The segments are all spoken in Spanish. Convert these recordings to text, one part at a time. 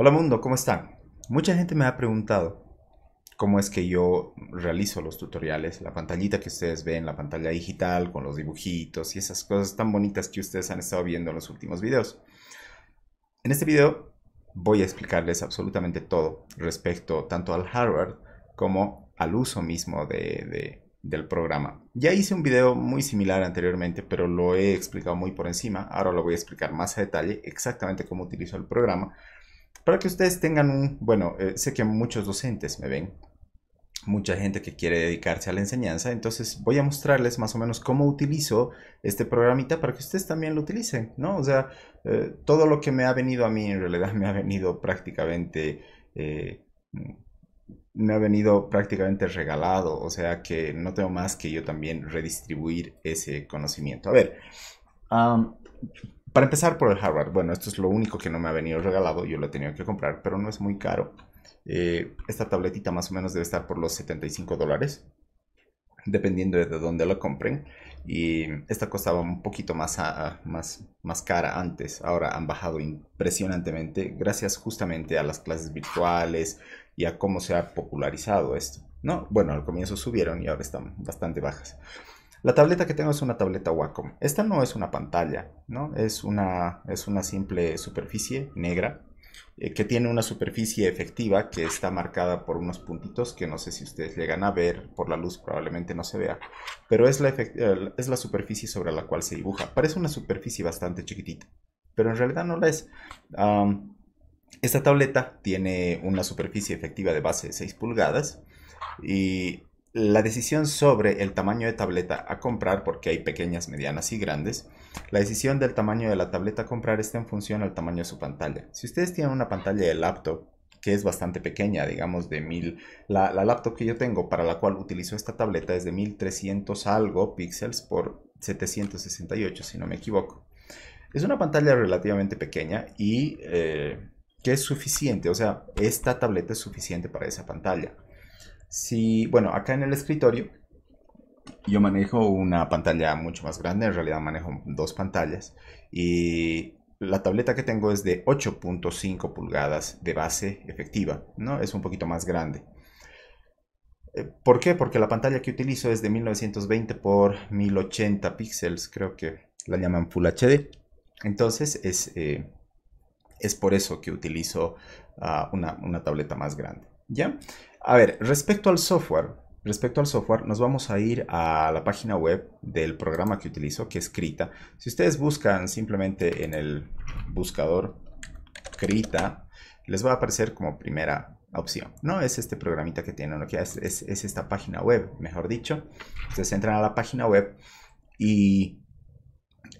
Hola mundo, ¿cómo están? Mucha gente me ha preguntado cómo es que yo realizo los tutoriales, la pantallita que ustedes ven, la pantalla digital con los dibujitos y esas cosas tan bonitas que ustedes han estado viendo en los últimos videos. En este video voy a explicarles absolutamente todo respecto tanto al hardware como al uso mismo del programa. Ya hice un video muy similar anteriormente, pero lo he explicado muy por encima. Ahora lo voy a explicar más a detalle exactamente cómo utilizo el programa para que ustedes tengan un, bueno, eh, sé que muchos docentes me ven, mucha gente que quiere dedicarse a la enseñanza, entonces voy a mostrarles más o menos cómo utilizo este programita para que ustedes también lo utilicen, ¿no? O sea, eh, todo lo que me ha venido a mí en realidad me ha venido prácticamente... Eh, me ha venido prácticamente regalado, o sea que no tengo más que yo también redistribuir ese conocimiento. A ver, para empezar por el hardware. bueno, esto es lo único que no me ha venido regalado, yo lo he tenido que comprar, pero no es muy caro. Eh, esta tabletita más o menos debe estar por los 75 dólares, dependiendo de dónde la compren. Y esta costaba un poquito más, más, más cara antes, ahora han bajado impresionantemente, gracias justamente a las clases virtuales y a cómo se ha popularizado esto. No, bueno, al comienzo subieron y ahora están bastante bajas. La tableta que tengo es una tableta Wacom. Esta no es una pantalla, ¿no? Es una, es una simple superficie negra eh, que tiene una superficie efectiva que está marcada por unos puntitos que no sé si ustedes llegan a ver, por la luz probablemente no se vea, pero es la, es la superficie sobre la cual se dibuja. Parece una superficie bastante chiquitita, pero en realidad no la es. esta tableta tiene una superficie efectiva de base de 6 pulgadas y la decisión sobre el tamaño de tableta a comprar, porque hay pequeñas, medianas y grandes, la decisión del tamaño de la tableta a comprar está en función al tamaño de su pantalla. Si ustedes tienen una pantalla de laptop que es bastante pequeña, digamos de 1000, la, laptop que yo tengo para la cual utilizo esta tableta es de 1300 algo píxeles por 768, si no me equivoco. Es una pantalla relativamente pequeña y eh, que es suficiente, o sea, esta tableta es suficiente para esa pantalla si, bueno, acá en el escritorio yo manejo una pantalla mucho más grande, en realidad manejo dos pantallas y la tableta que tengo es de 8.5 pulgadas de base efectiva, ¿no? Es un poquito más grande. Eh, ¿Por qué? Porque la pantalla que utilizo es de 1920 por 1080 píxeles, creo que la llaman Full HD. Entonces eh, es, por eso que utilizo ah, una, una tableta más grande. ¿Ya? A ver, respecto al software, respecto al software, nos vamos a ir a la página web del programa que utilizo, que es Krita. Si ustedes buscan simplemente en el buscador Krita, les va a aparecer como primera opción. No es este programita que tienen lo que es, es esta página web, mejor dicho. Ustedes entran a la página web y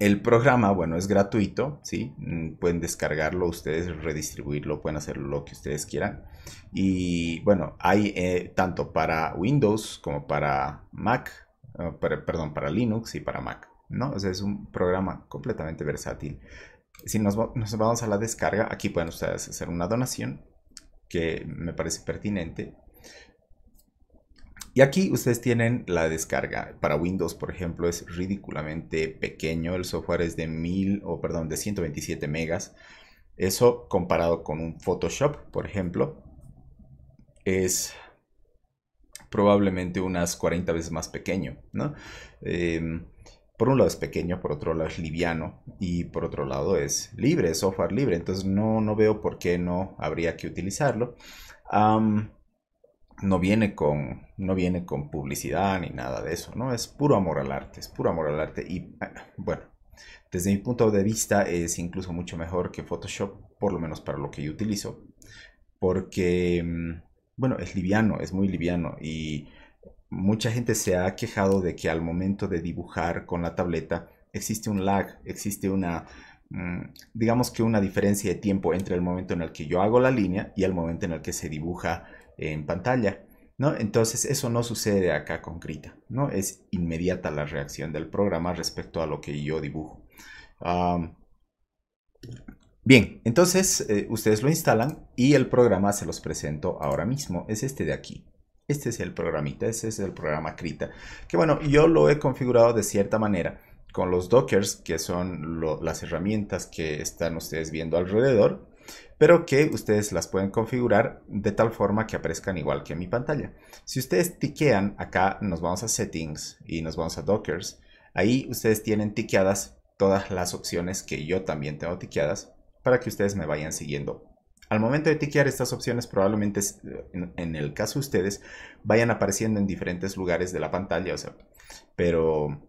el programa, bueno, es gratuito, ¿sí? Mm, pueden descargarlo ustedes, redistribuirlo, pueden hacer lo que ustedes quieran. Y bueno, hay eh, tanto para Windows como para Mac, eh, perdón, para Linux y para Mac, ¿no? es un programa completamente versátil. Si nos vamos a la descarga, aquí pueden ustedes hacer una donación que me parece pertinente y aquí ustedes tienen la descarga. Para Windows, por ejemplo, es ridículamente pequeño. El software es de mil o perdón, de 127 megas. Eso comparado con un Photoshop, por ejemplo, es probablemente unas 40 veces más pequeño, em, por un lado es pequeño, por otro lado es liviano y por otro lado es libre, software libre. Entonces no, no veo por qué no habría que utilizarlo no viene con no viene con publicidad ni nada de eso, ¿no? Es puro amor al arte, es puro amor al arte y ah, bueno, desde mi punto de vista es incluso mucho mejor que Photoshop, por lo menos para lo que yo utilizo, porque mm, bueno, es liviano, es muy liviano y mucha gente se ha quejado de que al momento de dibujar con la tableta existe un lag, existe una mm, digamos que una diferencia de tiempo entre el momento en el que yo hago la línea y el momento en el que se dibuja en pantalla. ¿No? Entonces eso no sucede acá con Krita, ¿no? Es inmediata la reacción del programa respecto a lo que yo dibujo. bien, entonces eh, ustedes lo instalan y el programa se los presento ahora mismo. Es este de aquí. Este es el programita, este es el programa Krita. Que bueno, yo lo he configurado de cierta manera con los dockers, que son las herramientas que están ustedes viendo alrededor pero que ustedes las pueden configurar de tal forma que aparezcan igual que en mi pantalla. Si ustedes tiquean, acá nos vamos a Settings y nos vamos a Dockers, ahí ustedes tienen tiqueadas todas las opciones que yo también tengo tiqueadas para que ustedes me vayan siguiendo. Al momento de tiquear estas opciones, probablemente en, el caso de ustedes, vayan apareciendo en diferentes lugares de la pantalla, o sea, pero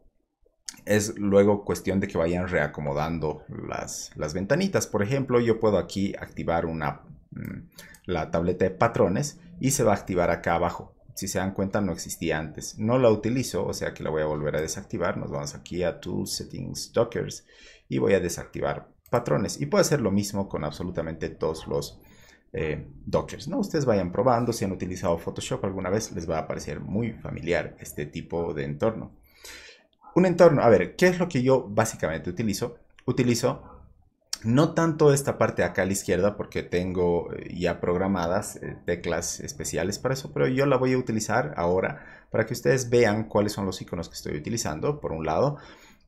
es luego cuestión de que vayan reacomodando las, ventanitas. Por ejemplo, yo puedo aquí activar una, mm, la tableta de patrones y se va a activar acá abajo. Si se dan cuenta, no existía antes. No la utilizo, o sea que la voy a volver a desactivar. Nos vamos aquí a Tools, Settings, Dockers y voy a desactivar patrones. Y puedo hacer lo mismo con absolutamente todos los eh, dockers. ¿no? Ustedes vayan probando, si han utilizado Photoshop alguna vez, les va a parecer muy familiar este tipo de entorno un entorno, a ver, ¿qué es lo que yo básicamente utilizo? Utilizo no tanto esta parte acá a la izquierda porque tengo eh, ya programadas eh, teclas especiales para eso, pero yo la voy a utilizar ahora para que ustedes vean cuáles son los iconos que estoy utilizando, por un lado.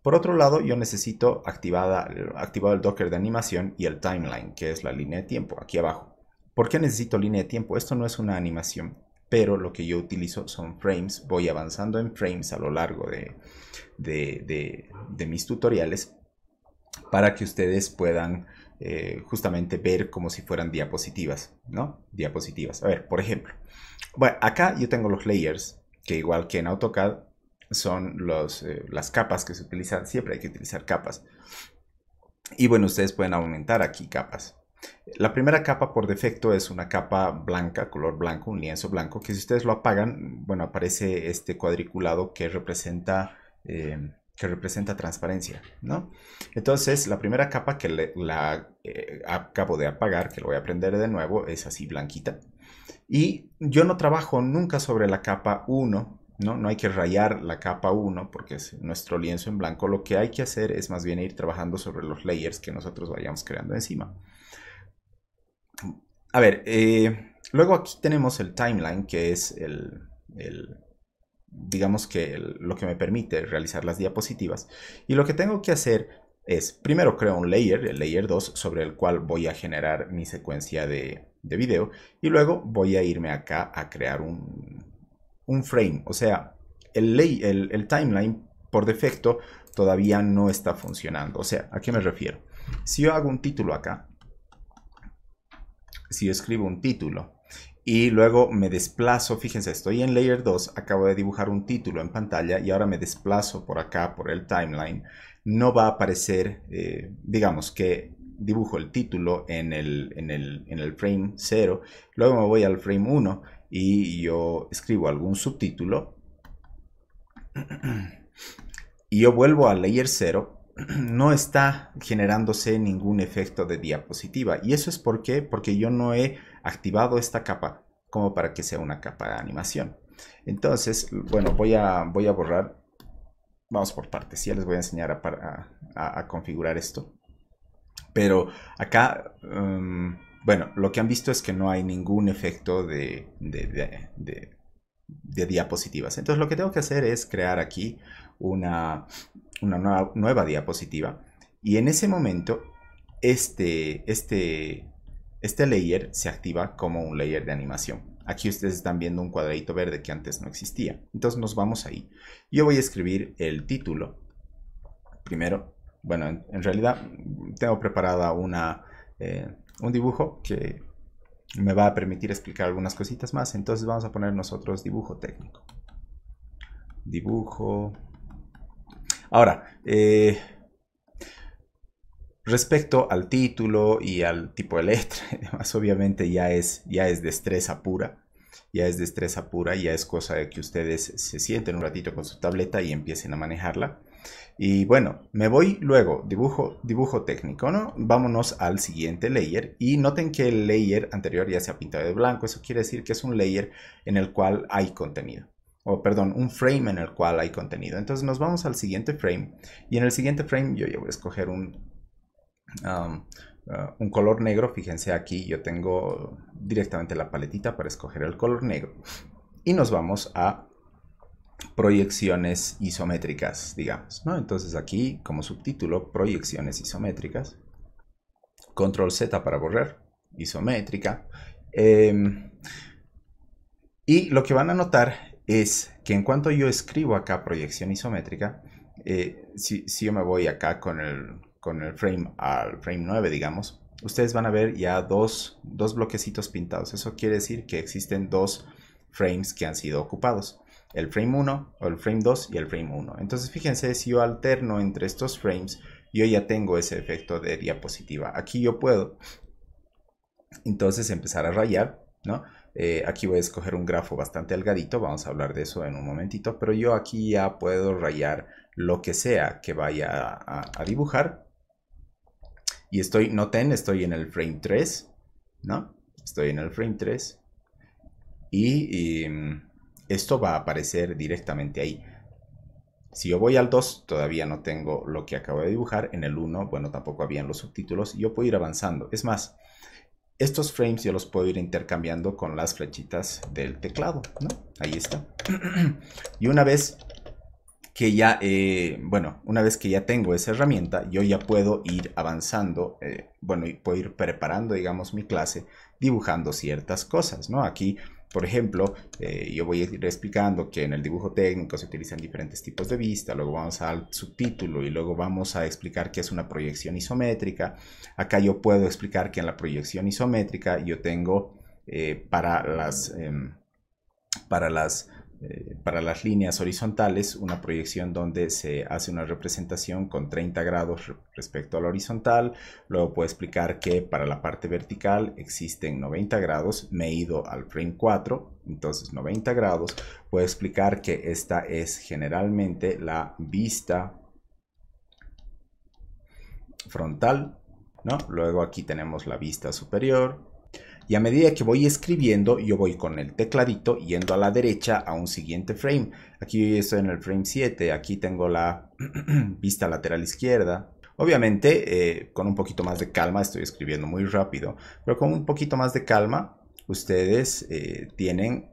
Por otro lado, yo necesito activada, activado el Docker de animación y el timeline, que es la línea de tiempo, aquí abajo. ¿Por qué necesito línea de tiempo? Esto no es una animación, pero lo que yo utilizo son frames. Voy avanzando en frames a lo largo de, de, de, mis tutoriales para que ustedes puedan eh, justamente ver como si fueran diapositivas, ¿no? Diapositivas. A ver, por ejemplo, bueno, acá yo tengo los layers, que igual que en AutoCAD son los, eh, las capas que se utilizan, siempre hay que utilizar capas. Y bueno, ustedes pueden aumentar aquí capas. La primera capa por defecto es una capa blanca, color blanco, un lienzo blanco, que si ustedes lo apagan, bueno, aparece este cuadriculado que representa eh, que representa transparencia, ¿no? Entonces, la primera capa que la eh, acabo de apagar, que lo voy a prender de nuevo, es así blanquita. Y yo no trabajo nunca sobre la capa 1, ¿no? No hay que rayar la capa 1 porque es nuestro lienzo en blanco. Lo que hay que hacer es más bien ir trabajando sobre los layers que nosotros vayamos creando encima. A ver, eh, luego aquí tenemos el timeline, que es el digamos que lo que me permite realizar las diapositivas. Y lo que tengo que hacer es, primero creo un layer, el layer 2, sobre el cual voy a generar mi secuencia de, de video. Y luego voy a irme acá a crear un, un frame. O sea, el, lay, el, timeline por defecto todavía no está funcionando. O sea, ¿a qué me refiero? Si yo hago un título acá, si escribo un título, y luego me desplazo, fíjense, estoy en Layer 2, acabo de dibujar un título en pantalla y ahora me desplazo por acá, por el timeline, no va a aparecer, eh, digamos que dibujo el título en el, en el, en el frame 0, luego me voy al frame 1 y yo escribo algún subtítulo y yo vuelvo a Layer 0 no está generándose ningún efecto de diapositiva y eso es porque porque yo no he activado esta capa como para que sea una capa de animación. Entonces, bueno, voy a, voy a borrar. Vamos por partes. Ya les voy a enseñar a, configurar esto. Pero acá, em, bueno, lo que han visto es que no hay ningún efecto de, diapositivas. Entonces lo que tengo que hacer es crear aquí una, una nueva, nueva, diapositiva. Y en ese momento, este, este, este layer se activa como un layer de animación. Aquí ustedes están viendo un cuadradito verde que antes no existía. Entonces nos vamos ahí. Yo voy a escribir el título. Primero, bueno, en, realidad tengo preparada una, eh, un dibujo que me va a permitir explicar algunas cositas más. Entonces vamos a poner nosotros dibujo técnico. Dibujo. Ahora, eh, Respecto al título y al tipo de letra además obviamente ya es, ya es destreza pura. Ya es destreza pura, ya es cosa de que ustedes se sienten un ratito con su tableta y empiecen a manejarla. Y bueno, me voy luego, dibujo, dibujo técnico, ¿no? Vámonos al siguiente layer y noten que el layer anterior ya se ha pintado de blanco, eso quiere decir que es un layer en el cual hay contenido, o perdón, un frame en el cual hay contenido. Entonces nos vamos al siguiente frame y en el siguiente frame yo ya voy a escoger un Ah, un color negro. Fíjense aquí, yo tengo directamente la paletita para escoger el color negro. Y nos vamos a proyecciones isométricas, digamos. ¿no? Entonces aquí, como subtítulo, proyecciones isométricas. Control Z para borrar, isométrica. Em, y lo que van a notar es que en cuanto yo escribo acá proyección isométrica, eh, si, si, yo me voy acá con el, con el frame al frame 9, digamos, ustedes van a ver ya dos, bloquecitos pintados. Eso quiere decir que existen dos frames que han sido ocupados. El frame 1, o el frame 2 y el frame 1. Entonces fíjense, si yo alterno entre estos frames, yo ya tengo ese efecto de diapositiva. Aquí yo puedo entonces empezar a rayar, ¿no? Eh, aquí voy a escoger un grafo bastante algadito. vamos a hablar de eso en un momentito, pero yo aquí ya puedo rayar lo que sea que vaya a dibujar y estoy, noten, estoy en el frame 3, ¿no? Estoy en el frame 3. Y, mm, esto va a aparecer directamente ahí. Si yo voy al 2, todavía no tengo lo que acabo de dibujar. En el 1, bueno, tampoco habían los subtítulos. Yo puedo ir avanzando. Es más, estos frames yo los puedo ir intercambiando con las flechitas del teclado, ¿no? Ahí está. Y una vez que ya, eh, bueno, una vez que ya tengo esa herramienta, yo ya puedo ir avanzando, eh, bueno, y puedo ir preparando, digamos, mi clase dibujando ciertas cosas, ¿no? Aquí, por ejemplo, eh, yo voy a ir explicando que en el dibujo técnico se utilizan diferentes tipos de vista, luego vamos al subtítulo y luego vamos a explicar qué es una proyección isométrica. Acá yo puedo explicar que en la proyección isométrica yo tengo para las... Em, para las eh, para las líneas horizontales una proyección donde se hace una representación con 30 grados respecto a la horizontal. Luego puedo explicar que para la parte vertical existen 90 grados. Me he ido al frame 4, entonces 90 grados. Puedo explicar que esta es generalmente la vista frontal. ¿no? Luego aquí tenemos la vista superior, y a medida que voy escribiendo yo voy con el tecladito yendo a la derecha a un siguiente frame. Aquí estoy en el frame 7, aquí tengo la vista lateral izquierda. Obviamente eh, con un poquito más de calma, estoy escribiendo muy rápido, pero con un poquito más de calma ustedes eh, tienen,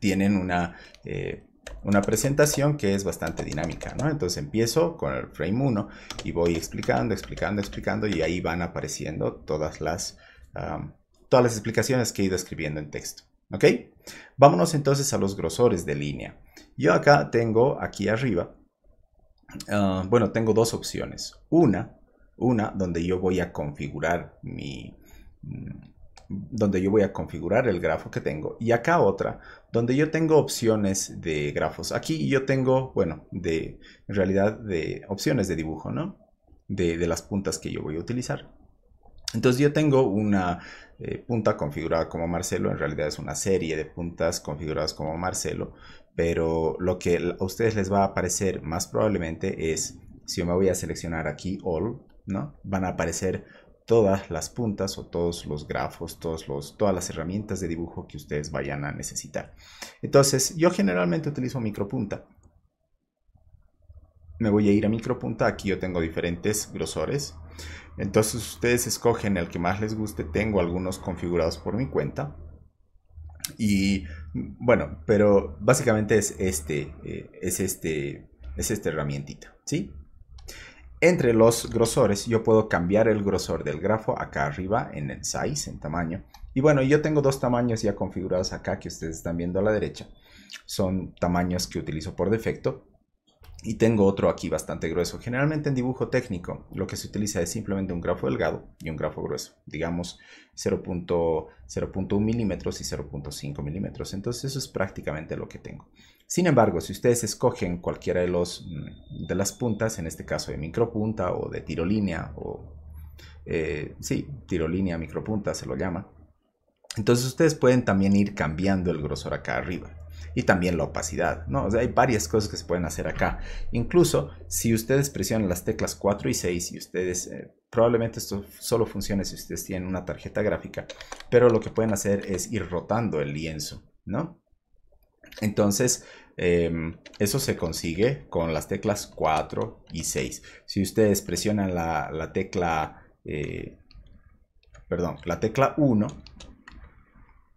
tienen una... Eh, una presentación que es bastante dinámica, ¿no? Entonces empiezo con el frame 1 y voy explicando, explicando, explicando y ahí van apareciendo todas las, todas las explicaciones que he ido escribiendo en texto, ¿ok? Vámonos entonces a los grosores de línea. Yo acá tengo, aquí arriba, ah, bueno, tengo dos opciones. Una, una donde yo voy a configurar mi, mm, donde yo voy a configurar el grafo que tengo y acá otra donde yo tengo opciones de grafos. Aquí yo tengo, bueno, de en realidad de opciones de dibujo, ¿no? De, las puntas que yo voy a utilizar. Entonces yo tengo una eh, punta configurada como Marcelo, en realidad es una serie de puntas configuradas como Marcelo, pero lo que a ustedes les va a aparecer más probablemente es, si yo me voy a seleccionar aquí All, ¿no? Van a aparecer todas las puntas o todos los grafos, todos los, todas las herramientas de dibujo que ustedes vayan a necesitar. Entonces, yo generalmente utilizo micropunta. Me voy a ir a micropunta, aquí yo tengo diferentes grosores. Entonces ustedes escogen el que más les guste, tengo algunos configurados por mi cuenta. Y bueno, pero básicamente es este, eh, es este, es esta herramientita, ¿sí? Entre los grosores yo puedo cambiar el grosor del grafo acá arriba en el size, en tamaño. Y bueno, yo tengo dos tamaños ya configurados acá que ustedes están viendo a la derecha. Son tamaños que utilizo por defecto. Y tengo otro aquí bastante grueso. Generalmente en dibujo técnico lo que se utiliza es simplemente un grafo delgado y un grafo grueso. Digamos 0.1 milímetros y 0.5 milímetros. Entonces eso es prácticamente lo que tengo. Sin embargo, si ustedes escogen cualquiera de, los, mm, de las puntas, en este caso de micropunta o de tirolínea o... Eh, sí, tirolínea, micropunta se lo llama. Entonces ustedes pueden también ir cambiando el grosor acá arriba y también la opacidad, ¿no? hay varias cosas que se pueden hacer acá. Incluso si ustedes presionan las teclas 4 y 6 y ustedes, eh, probablemente esto solo funcione si ustedes tienen una tarjeta gráfica, pero lo que pueden hacer es ir rotando el lienzo, ¿no? Entonces, em, eso se consigue con las teclas 4 y 6. Si ustedes presionan la, tecla, eh, perdón, la tecla 1,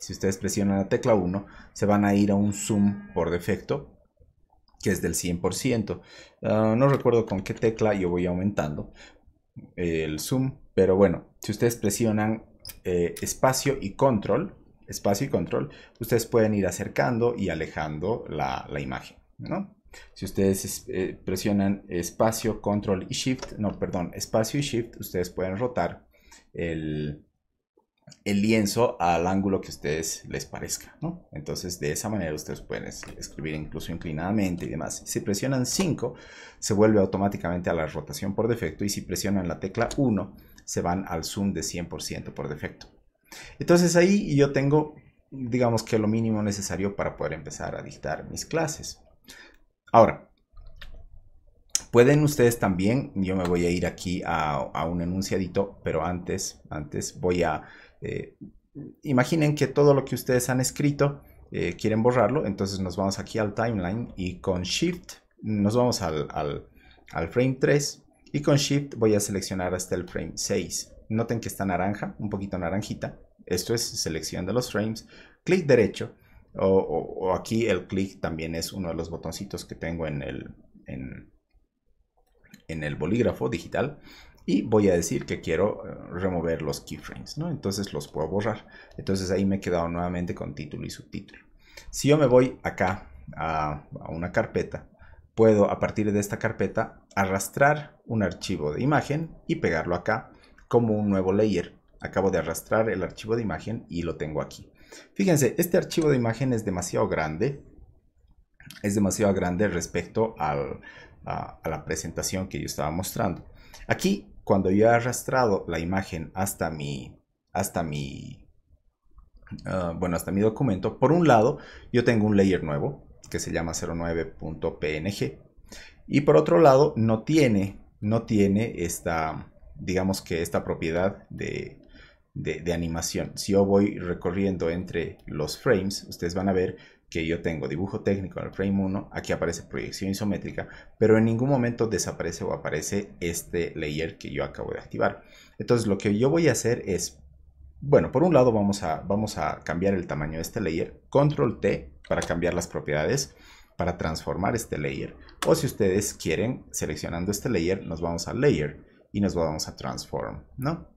si ustedes presionan la tecla 1, se van a ir a un zoom por defecto, que es del 100%. Ah, no recuerdo con qué tecla yo voy aumentando eh, el zoom, pero bueno, si ustedes presionan eh, espacio y control, espacio y control, ustedes pueden ir acercando y alejando la, imagen, ¿no? Si ustedes eh, presionan espacio, control y shift, no, perdón, espacio y shift, ustedes pueden rotar el, el lienzo al ángulo que a ustedes les parezca, Entonces, de esa manera ustedes pueden escribir incluso inclinadamente y demás. Si presionan 5, se vuelve automáticamente a la rotación por defecto y si presionan la tecla 1, se van al zoom de 100% por defecto. Entonces ahí yo tengo, digamos que lo mínimo necesario para poder empezar a dictar mis clases. Ahora, pueden ustedes también, yo me voy a ir aquí a, a un enunciadito, pero antes, antes voy a eh, imaginen que todo lo que ustedes han escrito eh, quieren borrarlo, entonces nos vamos aquí al timeline y con Shift nos vamos al, frame 3 y con Shift voy a seleccionar hasta el frame 6. Noten que está naranja, un poquito naranjita. Esto es selección de los frames. Clic derecho o, aquí el clic también es uno de los botoncitos que tengo en el, en, en el bolígrafo digital y voy a decir que quiero eh, remover los keyframes, ¿no? Entonces los puedo borrar. Entonces ahí me he quedado nuevamente con título y subtítulo. Si yo me voy acá a, una carpeta, puedo a partir de esta carpeta arrastrar un archivo de imagen y pegarlo acá como un nuevo layer. Acabo de arrastrar el archivo de imagen y lo tengo aquí. Fíjense, este archivo de imagen es demasiado grande. Es demasiado grande respecto a, a la presentación que yo estaba mostrando. Aquí cuando yo he arrastrado la imagen hasta mi, hasta mi, ah, bueno, hasta mi documento, por un lado, yo tengo un layer nuevo que se llama 09.png y por otro lado, no tiene, no tiene esta, digamos que esta propiedad de, de, de animación. Si yo voy recorriendo entre los frames, ustedes van a ver que yo tengo dibujo técnico en el frame 1, aquí aparece proyección isométrica, pero en ningún momento desaparece o aparece este layer que yo acabo de activar. Entonces lo que yo voy a hacer es, bueno, por un lado vamos a, vamos a cambiar el tamaño de este layer, control T para cambiar las propiedades, para transformar este layer. O si ustedes quieren, seleccionando este layer, nos vamos a layer y nos vamos a transform, ¿no?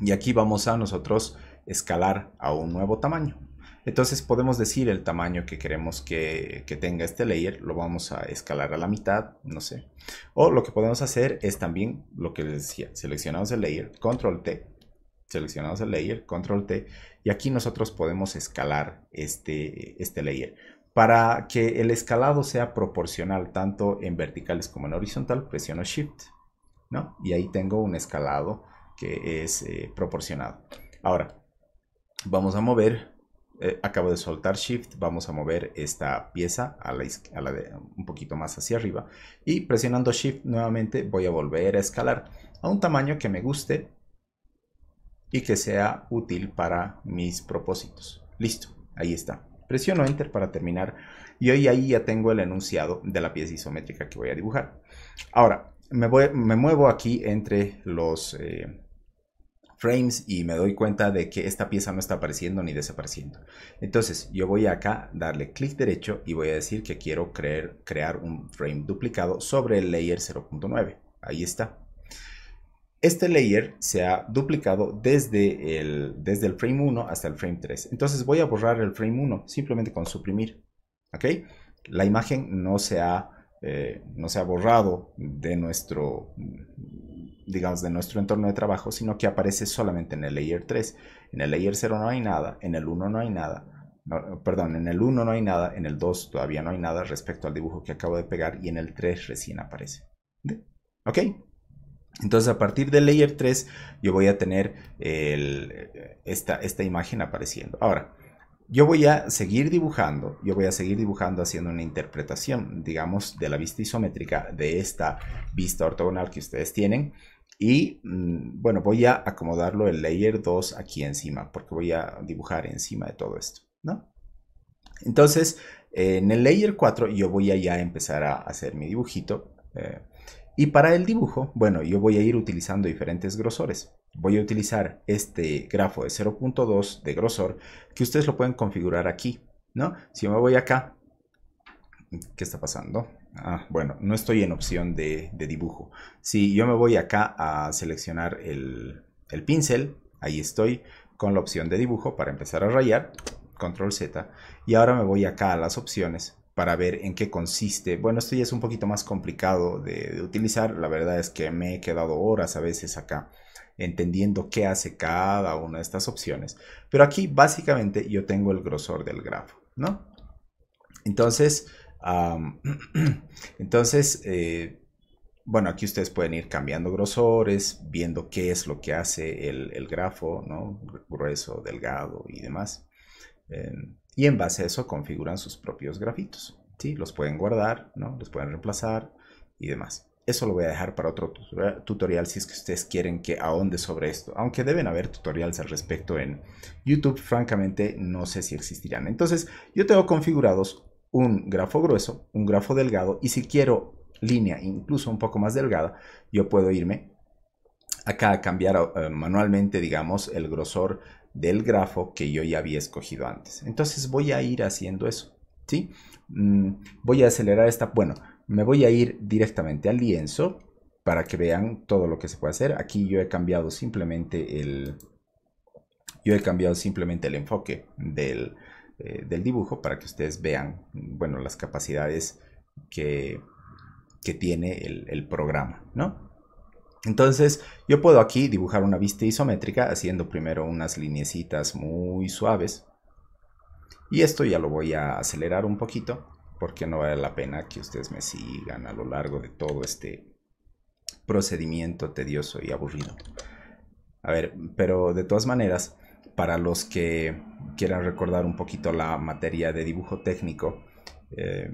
Y aquí vamos a nosotros escalar a un nuevo tamaño. Entonces podemos decir el tamaño que queremos que, tenga este layer, lo vamos a escalar a la mitad, no sé. O lo que podemos hacer es también lo que les decía, seleccionamos el layer, control T, seleccionamos el layer, control T, y aquí nosotros podemos escalar este, este layer. Para que el escalado sea proporcional tanto en verticales como en horizontal, presiono Shift, ¿no? Y ahí tengo un escalado que es eh, proporcionado. Ahora, vamos a mover eh, acabo de soltar Shift, vamos a mover esta pieza a la, a un poquito más hacia arriba y presionando Shift nuevamente voy a volver a escalar a un tamaño que me guste y que sea útil para mis propósitos. Listo, ahí está. Presiono Enter para terminar y hoy ahí ya tengo el enunciado de la pieza isométrica que voy a dibujar. Ahora, me, voy, me muevo aquí entre los... Eh, frames y me doy cuenta de que esta pieza no está apareciendo ni desapareciendo. Entonces yo voy acá, darle clic derecho y voy a decir que quiero creer, crear un frame duplicado sobre el layer 0.9. Ahí está. Este layer se ha duplicado desde el, desde el frame 1 hasta el frame 3. Entonces voy a borrar el frame 1 simplemente con suprimir. ¿Ok? La imagen no se eh, no se ha borrado de nuestro digamos, de nuestro entorno de trabajo, sino que aparece solamente en el layer 3. En el layer 0 no hay nada, en el 1 no hay nada, perdón, en el 1 no hay nada, en el 2 todavía no hay nada respecto al dibujo que acabo de pegar y en el 3 recién aparece. ¿Ok? Entonces a partir del layer 3 yo voy a tener esta, esta imagen apareciendo. Ahora, yo voy a seguir dibujando, yo voy a seguir dibujando haciendo una interpretación, digamos, de la vista isométrica de esta vista ortogonal que ustedes tienen. Y mm, bueno, voy a acomodarlo el layer 2 aquí encima, porque voy a dibujar encima de todo esto, ¿no? Entonces, en el layer 4 yo voy a ya empezar a hacer mi dibujito. Eh, y para el dibujo, bueno, yo voy a ir utilizando diferentes grosores. Voy a utilizar este grafo de 0.2 de grosor que ustedes lo pueden configurar aquí, ¿no? Si me voy acá, ¿qué está pasando? Ah, bueno, no estoy en opción de, dibujo. Si yo me voy acá a seleccionar el, el pincel, ahí estoy con la opción de dibujo para empezar a rayar, control Z. Y ahora me voy acá a las opciones para ver en qué consiste. Bueno, esto ya es un poquito más complicado de, utilizar. La verdad es que me he quedado horas a veces acá entendiendo qué hace cada una de estas opciones. Pero aquí básicamente yo tengo el grosor del grafo, ¿no? Entonces, entonces, eh, bueno, aquí ustedes pueden ir cambiando grosores, viendo qué es lo que hace el, grafo, ¿no? Grueso, delgado y demás. Em, y en base a eso configuran sus propios grafitos. ¿sí? Los pueden guardar, ¿no? los pueden reemplazar y demás. Eso lo voy a dejar para otro tutorial si es que ustedes quieren que ahonde sobre esto. Aunque deben haber tutoriales al respecto en YouTube, francamente no sé si existirán. Entonces yo tengo configurados un grafo grueso, un grafo delgado y si quiero línea incluso un poco más delgada, yo puedo irme acá a cambiar eh, manualmente, digamos, el grosor del grafo que yo ya había escogido antes. Entonces voy a ir haciendo eso, ¿sí? Mm, voy a acelerar esta, bueno, me voy a ir directamente al lienzo para que vean todo lo que se puede hacer. Aquí yo he cambiado simplemente el, yo he cambiado simplemente el enfoque del, eh, del dibujo para que ustedes vean, bueno, las capacidades que, que tiene el, el programa, ¿no? Entonces yo puedo aquí dibujar una vista isométrica haciendo primero unas linecitas muy suaves. Y esto ya lo voy a acelerar un poquito porque no vale la pena que ustedes me sigan a lo largo de todo este procedimiento tedioso y aburrido. A ver, pero de todas maneras, para los que quieran recordar un poquito la materia de dibujo técnico, eh,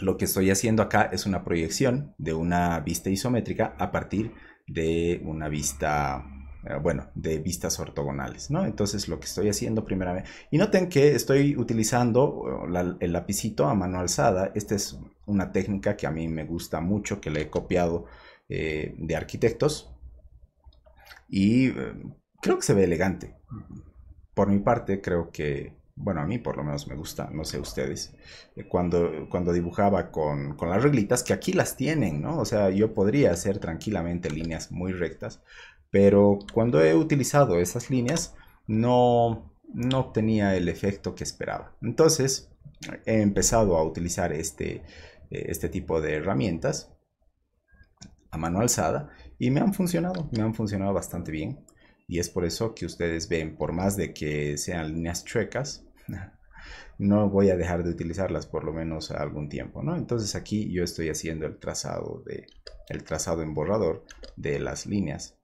lo que estoy haciendo acá es una proyección de una vista isométrica a partir de una vista eh, bueno, de vistas ortogonales, ¿no? Entonces lo que estoy haciendo primeramente, y noten que estoy utilizando eh, el lapicito a mano alzada, esta es una técnica que a mí me gusta mucho, que le he copiado eh, de arquitectos, y creo que se ve elegante. Por mi parte, creo que bueno, a mí por lo menos me gusta, no sé ustedes, eh, cuando, cuando dibujaba con, las reglitas, que aquí las tienen, ¿no? O sea, yo podría hacer tranquilamente líneas muy rectas, pero cuando he utilizado esas líneas, no, no obtenía el efecto que esperaba. Entonces, he empezado a utilizar este, eh, este tipo de herramientas a mano alzada y me han funcionado, me han funcionado bastante bien y es por eso que ustedes ven, por más de que sean líneas chuecas, no voy a dejar de utilizarlas por lo menos algún tiempo, ¿no? Entonces aquí yo estoy haciendo el trazado de el trazado en borrador de las líneas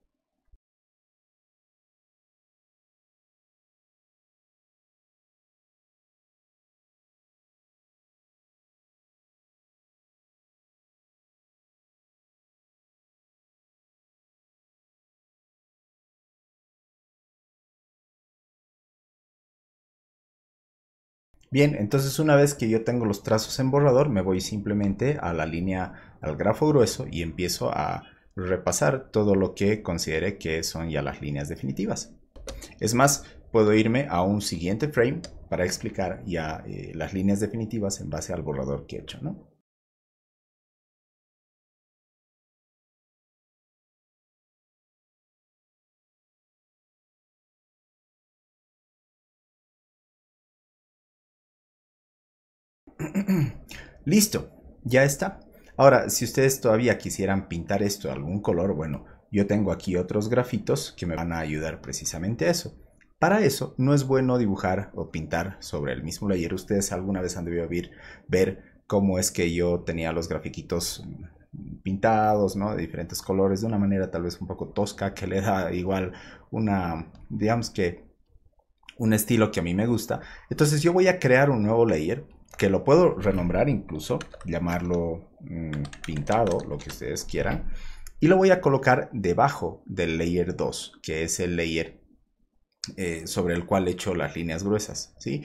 Bien, entonces una vez que yo tengo los trazos en borrador, me voy simplemente a la línea, al grafo grueso y empiezo a repasar todo lo que considere que son ya las líneas definitivas. Es más, puedo irme a un siguiente frame para explicar ya eh, las líneas definitivas en base al borrador que he hecho, ¿no? Listo, ya está. Ahora, si ustedes todavía quisieran pintar esto de algún color, bueno, yo tengo aquí otros grafitos que me van a ayudar precisamente a eso. Para eso no es bueno dibujar o pintar sobre el mismo layer. Ustedes alguna vez han debido ver cómo es que yo tenía los grafiquitos pintados, ¿no? De diferentes colores, de una manera tal vez un poco tosca, que le da igual una, digamos que, un estilo que a mí me gusta. Entonces yo voy a crear un nuevo layer que lo puedo renombrar incluso, llamarlo mm, pintado, lo que ustedes quieran, y lo voy a colocar debajo del layer 2, que es el layer eh, sobre el cual he hecho las líneas gruesas, ¿sí?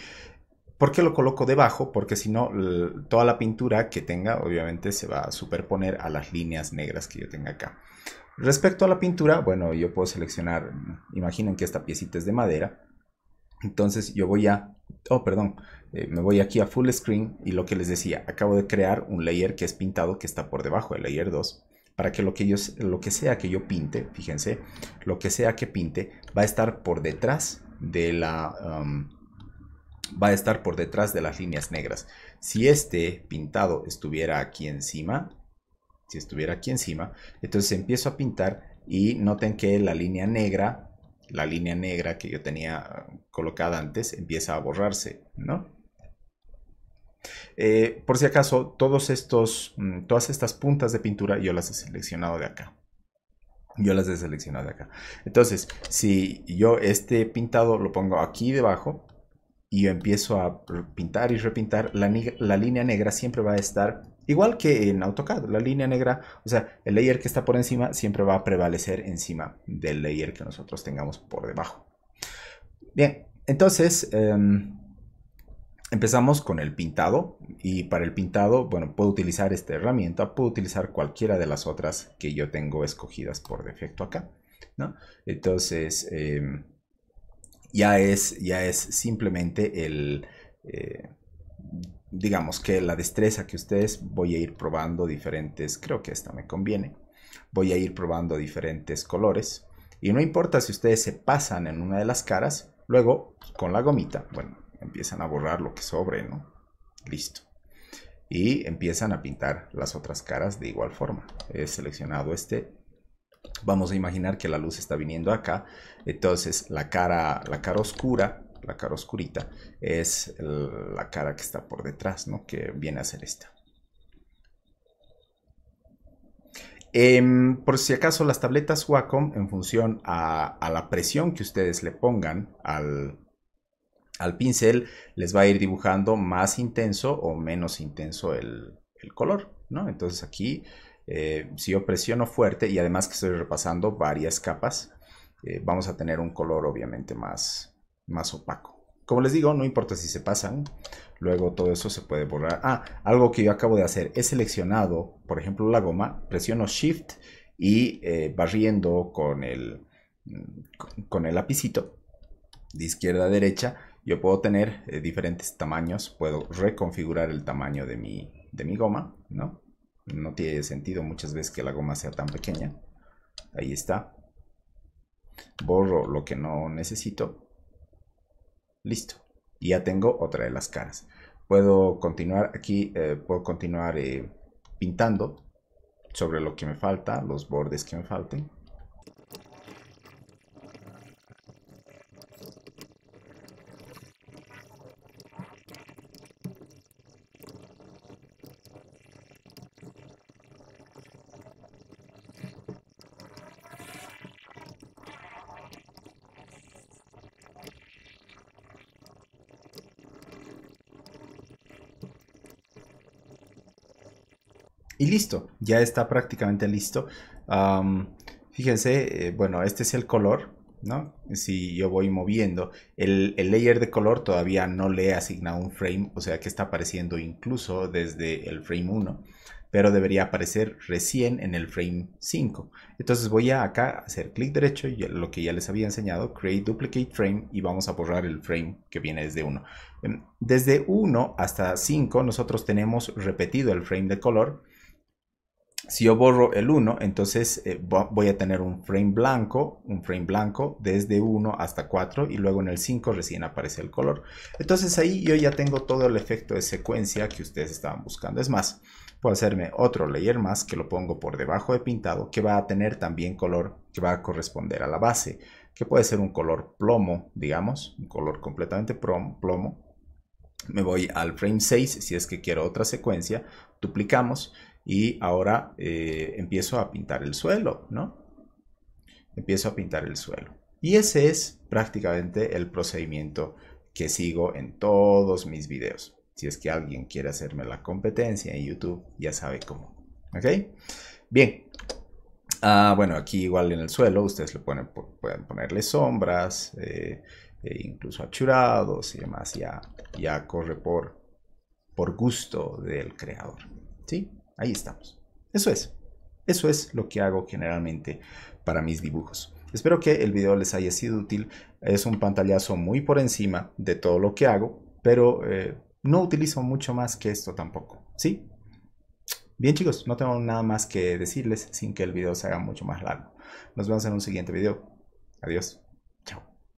¿Por qué lo coloco debajo? Porque si no, toda la pintura que tenga obviamente se va a superponer a las líneas negras que yo tenga acá. Respecto a la pintura, bueno, yo puedo seleccionar, imaginen que esta piecita es de madera, entonces yo voy a, oh, perdón, eh, me voy aquí a full screen y lo que les decía, acabo de crear un layer que es pintado que está por debajo del layer 2 para que lo que, yo, lo que sea que yo pinte, fíjense, lo que sea que pinte va a estar por detrás de la... va a estar por detrás de las líneas negras. Si este pintado estuviera aquí encima, si estuviera aquí encima, entonces empiezo a pintar y noten que la línea negra la línea negra que yo tenía colocada antes empieza a borrarse, ¿no? Eh, por si acaso, todos estos, mm, todas estas puntas de pintura yo las he seleccionado de acá. Yo las he seleccionado de acá. Entonces, si yo este pintado lo pongo aquí debajo y yo empiezo a pintar y repintar, la línea negra siempre va a estar Igual que en AutoCAD, la línea negra, o sea, el layer que está por encima siempre va a prevalecer encima del layer que nosotros tengamos por debajo. Bien, entonces em, empezamos con el pintado y para el pintado, bueno, puedo utilizar esta herramienta, puedo utilizar cualquiera de las otras que yo tengo escogidas por defecto acá, Entonces, em, ya, es, ya es simplemente el... Eh, digamos que la destreza que ustedes voy a ir probando diferentes, creo que esta me conviene, voy a ir probando diferentes colores y no importa si ustedes se pasan en una de las caras, luego pues, con la gomita, bueno, empiezan a borrar lo que sobre, ¿no? Listo. Y empiezan a pintar las otras caras de igual forma. He seleccionado este vamos a imaginar que la luz está viniendo acá, entonces la cara, la cara oscura la cara oscurita, es la cara que está por detrás, ¿no? Que viene a ser esta. Em, por si acaso, las tabletas Wacom, en función a, la presión que ustedes le pongan al, pincel, les va a ir dibujando más intenso o menos intenso el, color, ¿no? Entonces aquí, eh, si yo presiono fuerte y además que estoy repasando varias capas, eh, vamos a tener un color obviamente más, más opaco. Como les digo, no importa si se pasan, luego todo eso se puede borrar. Ah, algo que yo acabo de hacer, he seleccionado, por ejemplo, la goma, presiono Shift y eh, barriendo con el, mm, con el lapicito de izquierda a derecha, yo puedo tener eh, diferentes tamaños, puedo reconfigurar el tamaño de mi, de mi goma, ¿no? No tiene sentido muchas veces que la goma sea tan pequeña. Ahí está. Borro lo que no necesito Listo. Y ya tengo otra de las caras. Puedo continuar aquí, eh, puedo continuar eh, pintando sobre lo que me falta, los bordes que me falten. Y listo, ya está prácticamente listo. fíjense, eh, bueno, este es el color, ¿no? Si yo voy moviendo, el, layer de color todavía no le he asignado un frame, o sea que está apareciendo incluso desde el frame 1, pero debería aparecer recién en el frame 5. Entonces voy a acá hacer clic derecho, y lo que ya les había enseñado, create duplicate frame y vamos a borrar el frame que viene desde 1. Em, desde 1 hasta 5 nosotros tenemos repetido el frame de color, si yo borro el 1, entonces eh, voy a tener un frame blanco, un frame blanco desde 1 hasta 4 y luego en el 5 recién aparece el color. Entonces ahí yo ya tengo todo el efecto de secuencia que ustedes estaban buscando. Es más, puedo hacerme otro layer más que lo pongo por debajo de pintado que va a tener también color que va a corresponder a la base, que puede ser un color plomo, digamos, un color completamente plomo. Me voy al frame 6 si es que quiero otra secuencia, duplicamos y ahora eh, empiezo a pintar el suelo, ¿no? Empiezo a pintar el suelo. Y ese es prácticamente el procedimiento que sigo en todos mis videos. Si es que alguien quiere hacerme la competencia en YouTube, ya sabe cómo. ¿Ok? Bien. Ah, bueno, aquí igual en el suelo, ustedes pueden ponerle sombras, eh, e incluso achurados y demás. Ya, ya corre por, por gusto del creador. ¿Sí? Ahí estamos. Eso es. Eso es lo que hago generalmente para mis dibujos. Espero que el video les haya sido útil. Es un pantallazo muy por encima de todo lo que hago, pero eh, no utilizo mucho más que esto tampoco. ¿Sí? Bien chicos, no tengo nada más que decirles sin que el video se haga mucho más largo. Nos vemos en un siguiente video. Adiós.